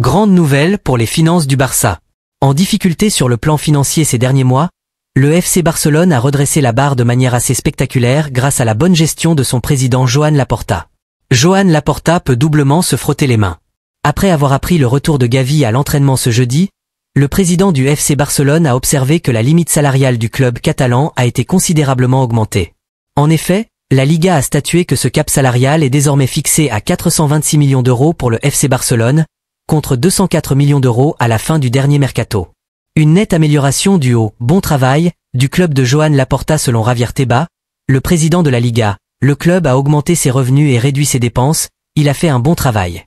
Grande nouvelle pour les finances du Barça. En difficulté sur le plan financier ces derniers mois, le FC Barcelone a redressé la barre de manière assez spectaculaire grâce à la bonne gestion de son président Joan Laporta. Joan Laporta peut doublement se frotter les mains. Après avoir appris le retour de Gavi à l'entraînement ce jeudi, le président du FC Barcelone a observé que la limite salariale du club catalan a été considérablement augmentée. En effet, la Liga a statué que ce cap salarial est désormais fixé à 426 millions d'euros pour le FC Barcelone, contre 204 millions d'euros à la fin du dernier mercato. Une nette amélioration du haut bon travail du club de Johan Laporta selon Javier Teba, le président de la Liga. Le club a augmenté ses revenus et réduit ses dépenses, il a fait un bon travail.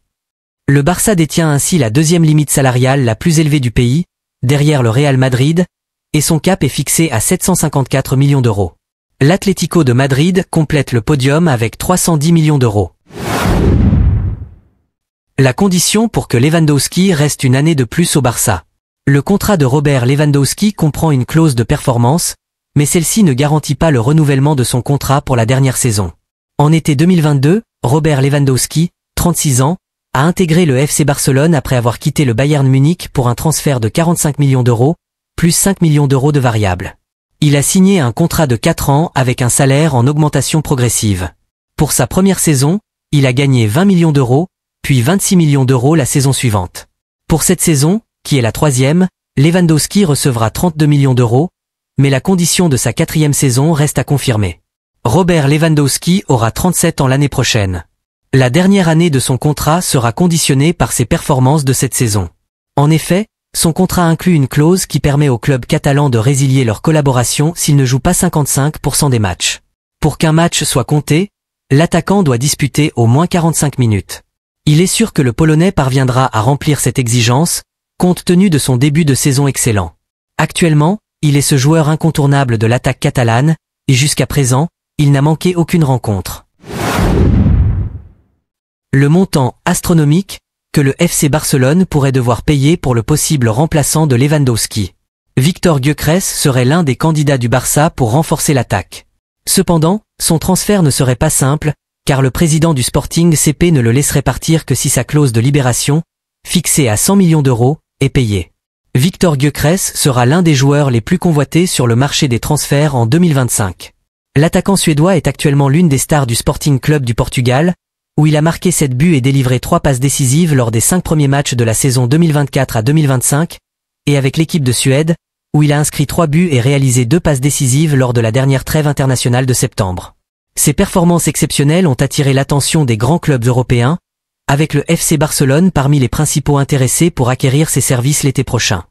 Le Barça détient ainsi la deuxième limite salariale la plus élevée du pays, derrière le Real Madrid, et son cap est fixé à 754 millions d'euros. L'Atlético de Madrid complète le podium avec 310 millions d'euros. La condition pour que Lewandowski reste une année de plus au Barça. Le contrat de Robert Lewandowski comprend une clause de performance, mais celle-ci ne garantit pas le renouvellement de son contrat pour la dernière saison. En été 2022, Robert Lewandowski, 36 ans, a intégré le FC Barcelone après avoir quitté le Bayern Munich pour un transfert de 45 millions d'euros, plus 5 millions d'euros de variables. Il a signé un contrat de 4 ans avec un salaire en augmentation progressive. Pour sa première saison, il a gagné 20 millions d'euros, puis 26 millions d'euros la saison suivante. Pour cette saison, qui est la troisième, Lewandowski recevra 32 millions d'euros, mais la condition de sa quatrième saison reste à confirmer. Robert Lewandowski aura 37 ans l'année prochaine. La dernière année de son contrat sera conditionnée par ses performances de cette saison. En effet, son contrat inclut une clause qui permet au club catalan de résilier leur collaboration s'il ne joue pas 55% des matchs. Pour qu'un match soit compté, l'attaquant doit disputer au moins 45 minutes. Il est sûr que le Polonais parviendra à remplir cette exigence, compte tenu de son début de saison excellent. Actuellement, il est ce joueur incontournable de l'attaque catalane, et jusqu'à présent, il n'a manqué aucune rencontre. Le montant astronomique que le FC Barcelone pourrait devoir payer pour le possible remplaçant de Lewandowski. Victor Gyökeres serait l'un des candidats du Barça pour renforcer l'attaque. Cependant, son transfert ne serait pas simple, car le président du Sporting CP ne le laisserait partir que si sa clause de libération, fixée à 100 millions d'euros, est payée. Victor Gyökeres sera l'un des joueurs les plus convoités sur le marché des transferts en 2025. L'attaquant suédois est actuellement l'une des stars du Sporting Club du Portugal, où il a marqué 7 buts et délivré 3 passes décisives lors des 5 premiers matchs de la saison 2024 à 2025, et avec l'équipe de Suède, où il a inscrit 3 buts et réalisé 2 passes décisives lors de la dernière trêve internationale de septembre. Ses performances exceptionnelles ont attiré l'attention des grands clubs européens, avec le FC Barcelone parmi les principaux intéressés pour acquérir ses services l'été prochain.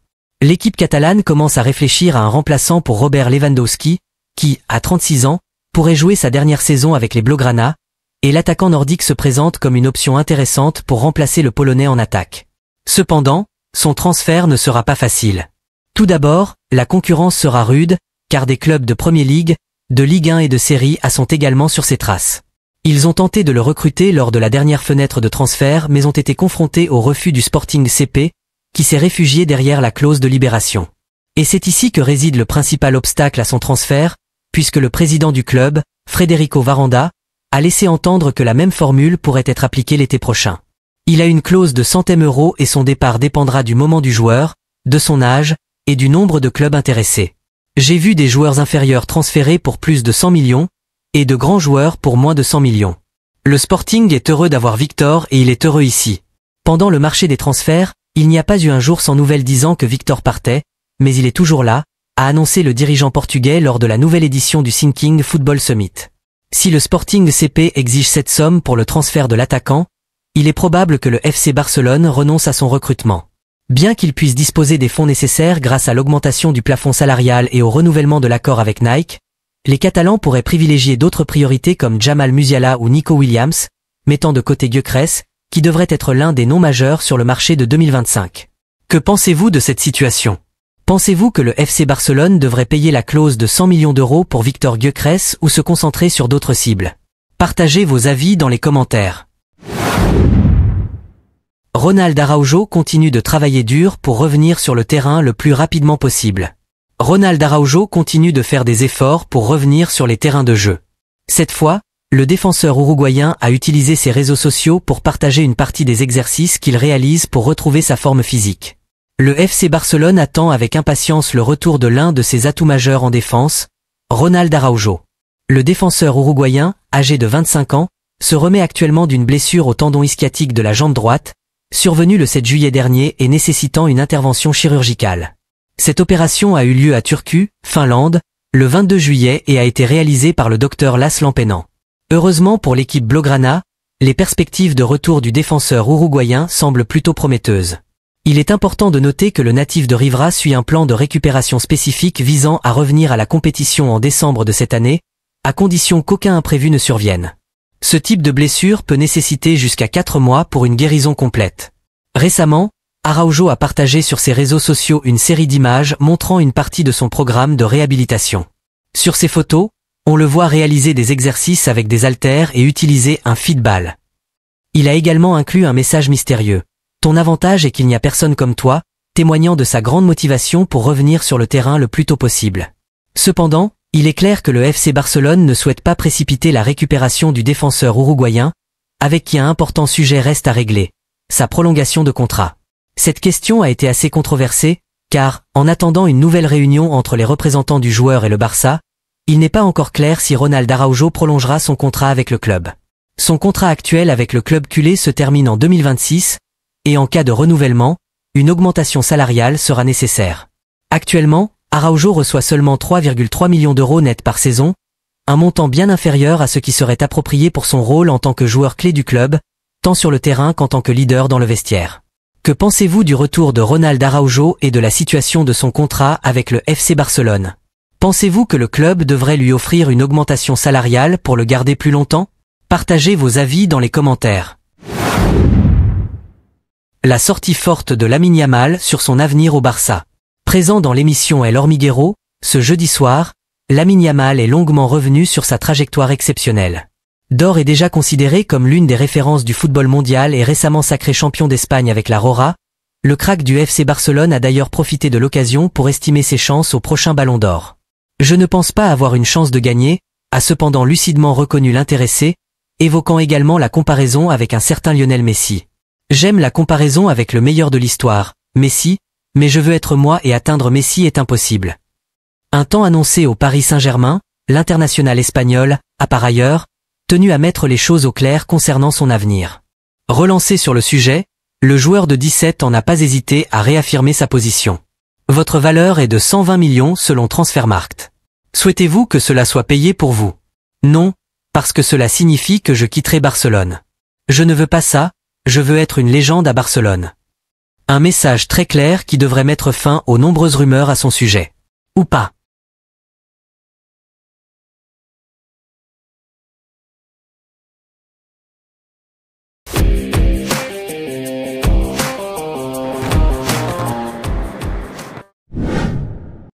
L'équipe catalane commence à réfléchir à un remplaçant pour Robert Lewandowski, qui, à 36 ans, pourrait jouer sa dernière saison avec les Blaugrana, et l'attaquant nordique se présente comme une option intéressante pour remplacer le Polonais en attaque. Cependant, son transfert ne sera pas facile. Tout d'abord, la concurrence sera rude, car des clubs de Premier League, de Ligue 1 et de Série A sont également sur ses traces. Ils ont tenté de le recruter lors de la dernière fenêtre de transfert mais ont été confrontés au refus du Sporting CP, qui s'est réfugié derrière la clause de libération. Et c'est ici que réside le principal obstacle à son transfert, puisque le président du club, Federico Varanda, a laissé entendre que la même formule pourrait être appliquée l'été prochain. Il a une clause de centième euros et son départ dépendra du moment du joueur, de son âge et du nombre de clubs intéressés. J'ai vu des joueurs inférieurs transférés pour plus de 100 millions, et de grands joueurs pour moins de 100 millions. Le Sporting est heureux d'avoir Victor et il est heureux ici. Pendant le marché des transferts, il n'y a pas eu un jour sans nouvelles disant que Victor partait, mais il est toujours là, a annoncé le dirigeant portugais lors de la nouvelle édition du Sinking Football Summit. Si le Sporting CP exige cette somme pour le transfert de l'attaquant, il est probable que le FC Barcelone renonce à son recrutement. Bien qu'ils puissent disposer des fonds nécessaires grâce à l'augmentation du plafond salarial et au renouvellement de l'accord avec Nike, les Catalans pourraient privilégier d'autres priorités comme Jamal Musiala ou Nico Williams, mettant de côté Gyökeres, qui devrait être l'un des noms majeurs sur le marché de 2025. Que pensez-vous de cette situation Pensez-vous que le FC Barcelone devrait payer la clause de 100 millions d'euros pour Victor Gyökeres ou se concentrer sur d'autres cibles Partagez vos avis dans les commentaires. Ronald Araujo continue de travailler dur pour revenir sur le terrain le plus rapidement possible. Ronald Araujo continue de faire des efforts pour revenir sur les terrains de jeu. Cette fois, le défenseur uruguayen a utilisé ses réseaux sociaux pour partager une partie des exercices qu'il réalise pour retrouver sa forme physique. Le FC Barcelone attend avec impatience le retour de l'un de ses atouts majeurs en défense, Ronald Araujo. Le défenseur uruguayen, âgé de 25 ans, se remet actuellement d'une blessure au tendon ischiatique de la jambe droite, survenu le 7 juillet dernier et nécessitant une intervention chirurgicale. Cette opération a eu lieu à Turku, Finlande, le 22 juillet et a été réalisée par le docteur Las Penan. Heureusement pour l'équipe Blograna, les perspectives de retour du défenseur uruguayen semblent plutôt prometteuses. Il est important de noter que le natif de Rivra suit un plan de récupération spécifique visant à revenir à la compétition en décembre de cette année, à condition qu'aucun imprévu ne survienne. Ce type de blessure peut nécessiter jusqu'à 4 mois pour une guérison complète. Récemment, Araujo a partagé sur ses réseaux sociaux une série d'images montrant une partie de son programme de réhabilitation. Sur ces photos, on le voit réaliser des exercices avec des haltères et utiliser un feedball. Il a également inclus un message mystérieux. Ton avantage est qu'il n'y a personne comme toi, témoignant de sa grande motivation pour revenir sur le terrain le plus tôt possible. Cependant, il est clair que le FC Barcelone ne souhaite pas précipiter la récupération du défenseur uruguayen, avec qui un important sujet reste à régler, sa prolongation de contrat. Cette question a été assez controversée, car, en attendant une nouvelle réunion entre les représentants du joueur et le Barça, il n'est pas encore clair si Ronald Araujo prolongera son contrat avec le club. Son contrat actuel avec le club culé se termine en 2026, et en cas de renouvellement, une augmentation salariale sera nécessaire. Actuellement, Araujo reçoit seulement 3,3 millions d'euros nets par saison, un montant bien inférieur à ce qui serait approprié pour son rôle en tant que joueur clé du club, tant sur le terrain qu'en tant que leader dans le vestiaire. Que pensez-vous du retour de Ronald Araujo et de la situation de son contrat avec le FC Barcelone Pensez-vous que le club devrait lui offrir une augmentation salariale pour le garder plus longtemps Partagez vos avis dans les commentaires. La sortie forte de Lamine Yamal sur son avenir au Barça. Présent dans l'émission El Hormiguero, ce jeudi soir, Lamine Yamal est longuement revenu sur sa trajectoire exceptionnelle. Dor est déjà considéré comme l'une des références du football mondial et récemment sacré champion d'Espagne avec la Rora, le crack du FC Barcelone a d'ailleurs profité de l'occasion pour estimer ses chances au prochain Ballon d'Or. Je ne pense pas avoir une chance de gagner, a cependant lucidement reconnu l'intéressé, évoquant également la comparaison avec un certain Lionel Messi. J'aime la comparaison avec le meilleur de l'histoire, Messi, mais je veux être moi et atteindre Messi est impossible. Un temps annoncé au Paris Saint-Germain, l'international espagnol a par ailleurs tenu à mettre les choses au clair concernant son avenir. Relancé sur le sujet, le joueur de 17 en n'a pas hésité à réaffirmer sa position. Votre valeur est de 120 millions selon Transfermarkt. Souhaitez-vous que cela soit payé pour vous Non, parce que cela signifie que je quitterai Barcelone. Je ne veux pas ça, je veux être une légende à Barcelone. Un message très clair qui devrait mettre fin aux nombreuses rumeurs à son sujet. Ou pas.